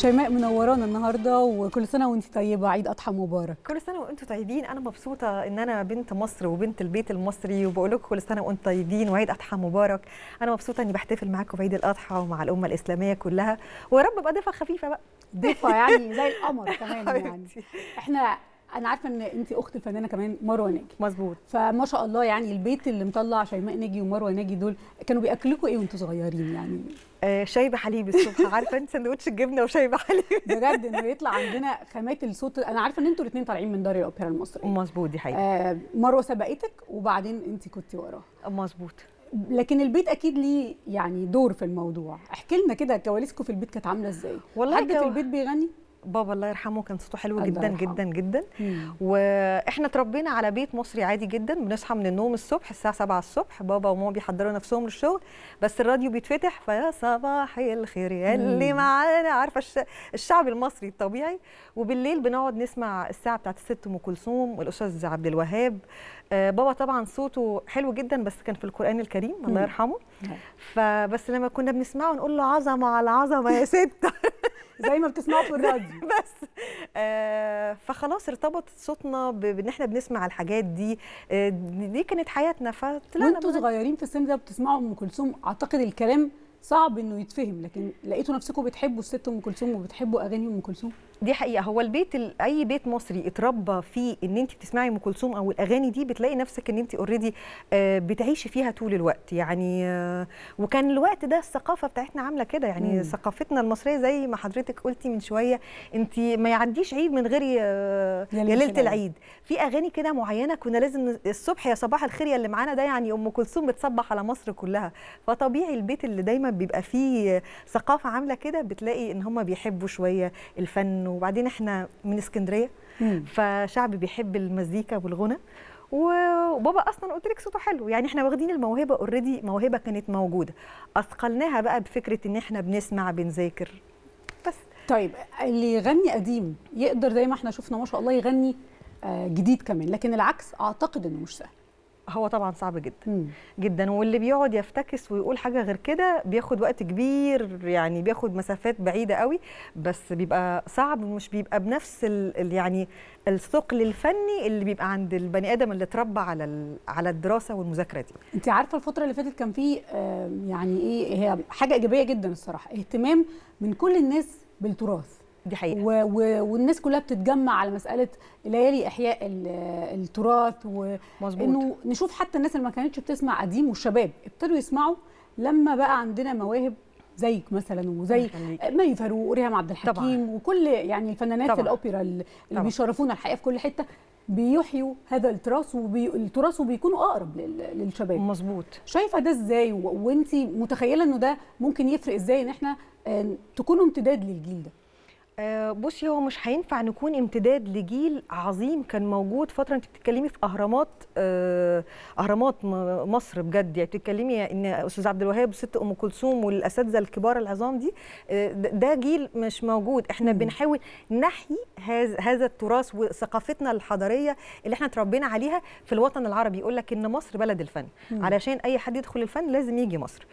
شيماء منورانا النهارده وكل سنه وانت طيبه عيد اضحى مبارك كل سنه وانتم طيبين انا مبسوطه ان انا بنت مصر وبنت البيت المصري وبقول لكم كل سنه وانتم طيبين وعيد اضحى مبارك انا مبسوطه اني بحتفل معاكم بعيد الاضحى ومع الامه الاسلاميه كلها ويا رب ابقى دفعه خفيفه بقى دفعه يعني زي القمر كمان يعني احنا انا عارفه ان انت اخت الفنانه كمان مروه ناجي مظبوط فما شاء الله يعني البيت اللي مطلع شيماء ناجي ومروه ناجي دول كانوا بياكلوكوا ايه وانتوا صغيرين يعني آه شاي بحليب الصبح عارفه انت سندوتش الجبنه وشاي بحليب بجد انه يطلع عندنا خامات الصوت انا عارفه ان انتوا الاثنين طالعين من دار الاوبرا المصريه مظبوط دي حقيقه آه مروه سبقتك وبعدين انت كنت وراها مظبوط لكن البيت اكيد ليه يعني دور في الموضوع احكي لنا كده كواليسكم في البيت كانت عامله ازاي والله حد كو... في البيت بيغني بابا الله يرحمه كان صوته حلو جدا جدا جدا واحنا اتربينا على بيت مصري عادي جدا بنصحى من النوم الصبح الساعه 7 الصبح بابا وماما بيحضروا نفسهم للشغل بس الراديو بيتفتح فيا صباح الخير يا اللي معانا عارفه الشعب المصري الطبيعي وبالليل بنقعد نسمع الساعه بتاعت الست ام كلثوم والاستاذ عبد الوهاب آه بابا طبعا صوته حلو جدا بس كان في القران الكريم الله يرحمه فبس لما كنا بنسمعه نقول له عظمه على عظمه يا ست زي ما بتسمعوا في الراديو بس آه فخلاص ارتبط صوتنا بان احنا بنسمع الحاجات دي آه دي كانت حياتنا فطلعنا وانتوا صغيرين في السن ده بتسمعوا ام كلثوم اعتقد الكلام صعب انه يتفهم لكن لقيتوا نفسكم بتحبوا الست ام كلثوم وبتحبوا اغاني ام كلثوم دي حقيقه هو البيت ال... اي بيت مصري اتربى فيه ان انت بتسمعي ام كلثوم او الاغاني دي بتلاقي نفسك ان انت اوريدي آه، بتعيشي فيها طول الوقت يعني آه، وكان الوقت ده الثقافه بتاعتنا عامله كده يعني مم. ثقافتنا المصريه زي ما حضرتك قلتي من شويه انت ما يعديش عيد من غير آه، يا ليله العيد في اغاني كده معينه كنا لازم الصبح يا صباح الخير يا اللي معانا ده يعني ام كلثوم بتصبح على مصر كلها فطبيعي البيت اللي دايما بيبقى فيه ثقافه عامله كده بتلاقي ان هم بيحبوا شويه الفن وبعدين احنا من اسكندريه فشعب بيحب المزيكا والغنى وبابا اصلا قلت لك صوته حلو يعني احنا واخدين الموهبه اوريدي موهبه كانت موجوده اثقلناها بقى بفكره ان احنا بنسمع بنذاكر بس طيب اللي يغني قديم يقدر زي ما احنا شفنا ما شاء الله يغني آه، جديد كمان لكن العكس اعتقد انه مش سهل هو طبعا صعب جدا مم. جدا واللي بيقعد يفتكس ويقول حاجه غير كده بياخد وقت كبير يعني بياخد مسافات بعيده قوي بس بيبقى صعب مش بيبقى بنفس ال يعني الثقل الفني اللي بيبقى عند البني ادم اللي اتربى على على الدراسه والمذاكره دي انت عارفه الفتره اللي فاتت كان في آه، يعني ايه هي حاجه ايجابيه جدا الصراحه اهتمام من كل الناس بالتراث دي حقيقة و و والناس كلها بتتجمع على مسألة ليالي إحياء التراث مظبوط وإنه نشوف حتى الناس اللي ما كانتش بتسمع قديم والشباب ابتدوا يسمعوا لما بقى عندنا مواهب زيك مثلا وزي مي فاروق وريهام عبد الحكيم طبعا. وكل يعني الفنانات طبعا. الاوبرا اللي طبعا. بيشرفونا الحقيقه في كل حته بيحيوا هذا التراث وبي... وبيكونوا اقرب لل... للشباب مظبوط شايفه ده ازاي و... وانت متخيله انه ده ممكن يفرق ازاي ان احنا آه، تكونوا امتداد للجيل ده آه، بصي هو مش هينفع نكون امتداد لجيل عظيم كان موجود فتره انت بتتكلمي في اهرامات آه، اهرامات مصر بجد يعني بتتكلمي ان استاذ عبد الوهاب وست ام كلثوم والاساتذه الكبار العظام دي آه، ده جيل مش موجود احنا بنحاول نحيي هذا التراث وثقافتنا الحضاريه اللي احنا اتربينا عليها في الوطن العربي يقول لك ان مصر بلد الفن علشان اي حد يدخل الفن لازم يجي مصر